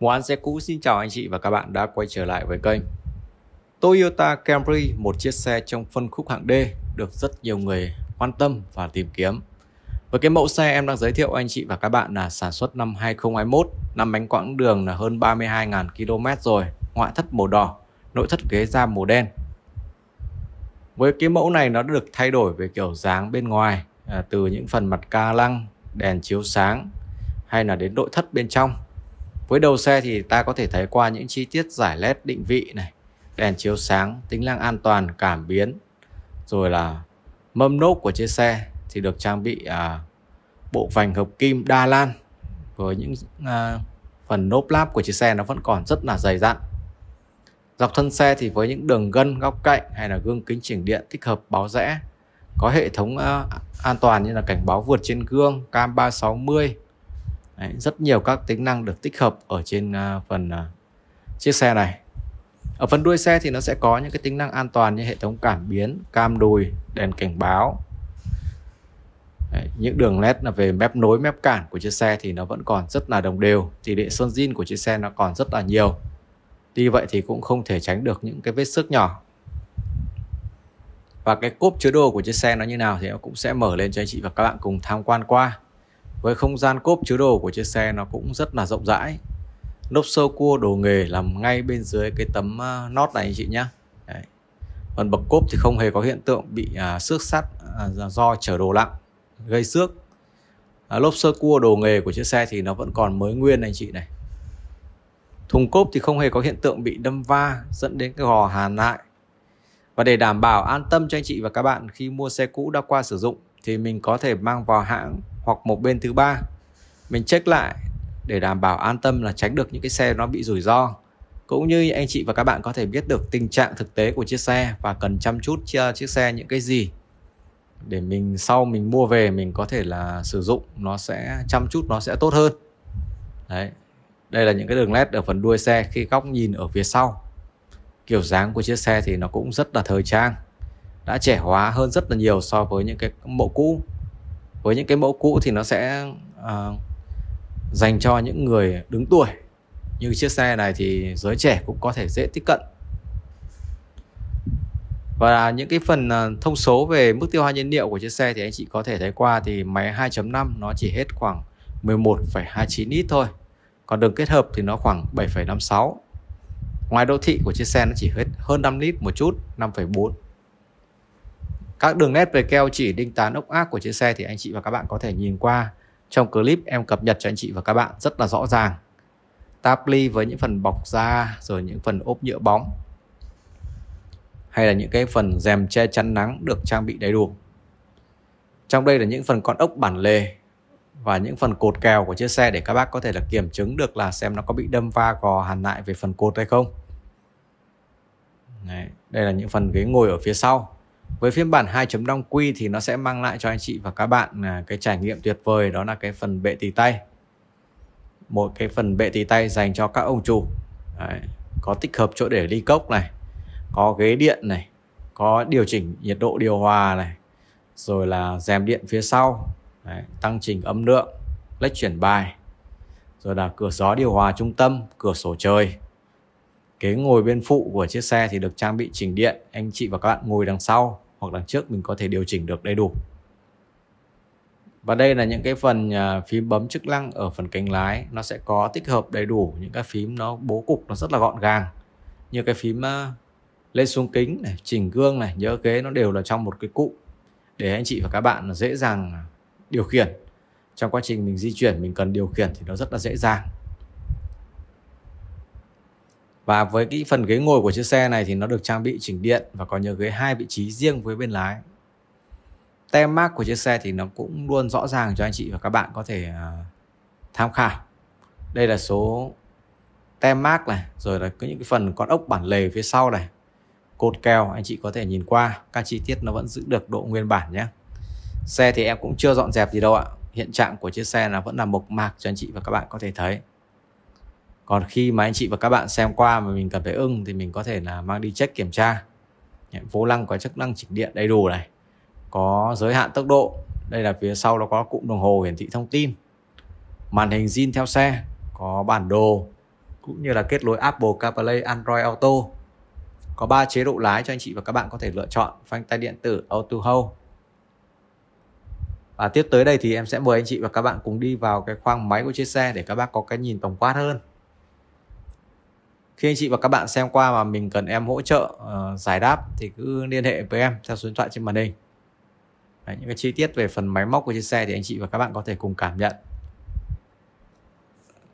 Moan xe cũ xin chào anh chị và các bạn đã quay trở lại với kênh Toyota Camry, một chiếc xe trong phân khúc hạng D được rất nhiều người quan tâm và tìm kiếm. Với cái mẫu xe em đang giới thiệu anh chị và các bạn là sản xuất năm 2021, năm bánh quãng đường là hơn 32.000 km rồi, ngoại thất màu đỏ, nội thất ghế da màu đen. Với cái mẫu này nó được thay đổi về kiểu dáng bên ngoài, à, từ những phần mặt ca lăng, đèn chiếu sáng hay là đến nội thất bên trong với đầu xe thì ta có thể thấy qua những chi tiết giải led định vị này đèn chiếu sáng tính năng an toàn cảm biến rồi là mâm nốt của chiếc xe thì được trang bị à, bộ vành hợp kim đa lan với những à, phần nốp láp của chiếc xe nó vẫn còn rất là dày dặn dọc thân xe thì với những đường gân góc cạnh hay là gương kính chỉnh điện tích hợp báo rẽ có hệ thống à, an toàn như là cảnh báo vượt trên gương cam 360 Đấy, rất nhiều các tính năng được tích hợp ở trên à, phần à, chiếc xe này ở phần đuôi xe thì nó sẽ có những cái tính năng an toàn như hệ thống cảm biến cam đùi đèn cảnh báo Đấy, những đường led là về mép nối mép cản của chiếc xe thì nó vẫn còn rất là đồng đều tỷ lệ sơn zin của chiếc xe nó còn rất là nhiều tuy vậy thì cũng không thể tránh được những cái vết xước nhỏ và cái cốp chứa đồ của chiếc xe nó như nào thì nó cũng sẽ mở lên cho anh chị và các bạn cùng tham quan qua với không gian cốp chứa đồ của chiếc xe nó cũng rất là rộng rãi. Lốp sơ cua đồ nghề làm ngay bên dưới cái tấm à, nót này anh chị nhé. phần bậc cốp thì không hề có hiện tượng bị à, xước sắt à, do chở đồ nặng gây xước. À, lốp sơ cua đồ nghề của chiếc xe thì nó vẫn còn mới nguyên anh chị này. Thùng cốp thì không hề có hiện tượng bị đâm va dẫn đến cái gò hàn lại. Và để đảm bảo an tâm cho anh chị và các bạn khi mua xe cũ đã qua sử dụng thì mình có thể mang vào hãng hoặc một bên thứ ba mình check lại để đảm bảo an tâm là tránh được những cái xe nó bị rủi ro cũng như anh chị và các bạn có thể biết được tình trạng thực tế của chiếc xe và cần chăm chút chiếc xe những cái gì để mình sau mình mua về mình có thể là sử dụng nó sẽ chăm chút nó sẽ tốt hơn đấy đây là những cái đường nét ở phần đuôi xe khi góc nhìn ở phía sau kiểu dáng của chiếc xe thì nó cũng rất là thời trang đã trẻ hóa hơn rất là nhiều so với những cái mẫu cũ với những cái mẫu cũ thì nó sẽ uh, dành cho những người đứng tuổi như chiếc xe này thì giới trẻ cũng có thể dễ tiếp cận và những cái phần ờ, thông số về mức tiêu hao nhiên liệu của chiếc xe thì anh chị có thể thấy qua thì máy 2.5 nó chỉ hết khoảng 11,29 lít thôi còn đường kết hợp thì nó khoảng 7,56 ngoài đô thị của chiếc xe nó chỉ hết hơn 5 lít một chút 5,4 các đường nét về keo chỉ đinh tán ốc ác của chiếc xe thì anh chị và các bạn có thể nhìn qua trong clip em cập nhật cho anh chị và các bạn rất là rõ ràng táp ly với những phần bọc da rồi những phần ốp nhựa bóng hay là những cái phần rèm che chắn nắng được trang bị đầy đủ trong đây là những phần con ốc bản lề và những phần cột kèo của chiếc xe để các bác có thể là kiểm chứng được là xem nó có bị đâm va gò hàn lại về phần cột hay không Đấy, đây là những phần ghế ngồi ở phía sau với phiên bản 2.5 Q thì nó sẽ mang lại cho anh chị và các bạn à, cái trải nghiệm tuyệt vời đó là cái phần bệ tì tay một cái phần bệ tì tay dành cho các ông chủ Đấy, có tích hợp chỗ để ly cốc này có ghế điện này có điều chỉnh nhiệt độ điều hòa này rồi là rèm điện phía sau Đấy, tăng chỉnh âm lượng lách chuyển bài rồi là cửa gió điều hòa trung tâm cửa sổ trời ghế ngồi bên phụ của chiếc xe thì được trang bị chỉnh điện anh chị và các bạn ngồi đằng sau hoặc đằng trước mình có thể điều chỉnh được đầy đủ và đây là những cái phần à, phím bấm chức năng ở phần cánh lái nó sẽ có tích hợp đầy đủ những cái phím nó bố cục nó rất là gọn gàng như cái phím à, lên xuống kính này chỉnh gương này nhớ ghế nó đều là trong một cái cụm để anh chị và các bạn dễ dàng điều khiển trong quá trình mình di chuyển mình cần điều khiển thì nó rất là dễ dàng và với cái phần ghế ngồi của chiếc xe này thì nó được trang bị chỉnh điện và có nhiều ghế hai vị trí riêng với bên lái. Tem mác của chiếc xe thì nó cũng luôn rõ ràng cho anh chị và các bạn có thể à, tham khảo. Đây là số tem mác này, rồi là những cái phần con ốc bản lề phía sau này. Cột keo anh chị có thể nhìn qua, các chi tiết nó vẫn giữ được độ nguyên bản nhé. Xe thì em cũng chưa dọn dẹp gì đâu ạ. Hiện trạng của chiếc xe là vẫn là mộc mạc cho anh chị và các bạn có thể thấy còn khi mà anh chị và các bạn xem qua mà mình cảm thấy ưng thì mình có thể là mang đi check kiểm tra vô lăng có chức năng chỉnh điện đầy đủ này có giới hạn tốc độ đây là phía sau nó có cụm đồng hồ hiển thị thông tin màn hình zin theo xe có bản đồ cũng như là kết nối Apple CarPlay Android Auto có 3 chế độ lái cho anh chị và các bạn có thể lựa chọn phanh tay điện tử Auto Hold và tiếp tới đây thì em sẽ mời anh chị và các bạn cùng đi vào cái khoang máy của chiếc xe để các bác có cái nhìn tổng quát hơn khi anh chị và các bạn xem qua mà mình cần em hỗ trợ uh, giải đáp thì cứ liên hệ với em theo số điện thoại trên màn hình Đấy, những cái chi tiết về phần máy móc của chiếc xe thì anh chị và các bạn có thể cùng cảm nhận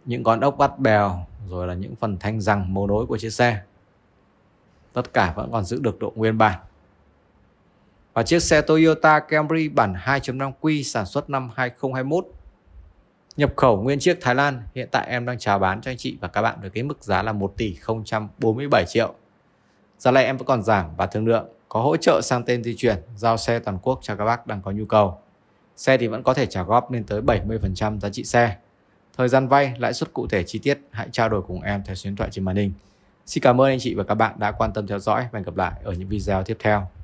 những con ốc bắt bèo rồi là những phần thanh răng màu nối của chiếc xe tất cả vẫn còn giữ được độ nguyên bản và chiếc xe Toyota Camry bản 2.5 Q sản xuất năm 2021 nhập khẩu nguyên chiếc Thái Lan hiện tại em đang chào bán cho anh chị và các bạn với cái mức giá là 1 tỷ 047 triệu giá này em vẫn còn giảm và thương lượng có hỗ trợ sang tên di chuyển giao xe toàn quốc cho các bác đang có nhu cầu xe thì vẫn có thể trả góp lên tới 70% giá trị xe thời gian vay lãi suất cụ thể chi tiết hãy trao đổi cùng em theo số điện thoại trên màn hình xin cảm ơn anh chị và các bạn đã quan tâm theo dõi và hẹn gặp lại ở những video tiếp theo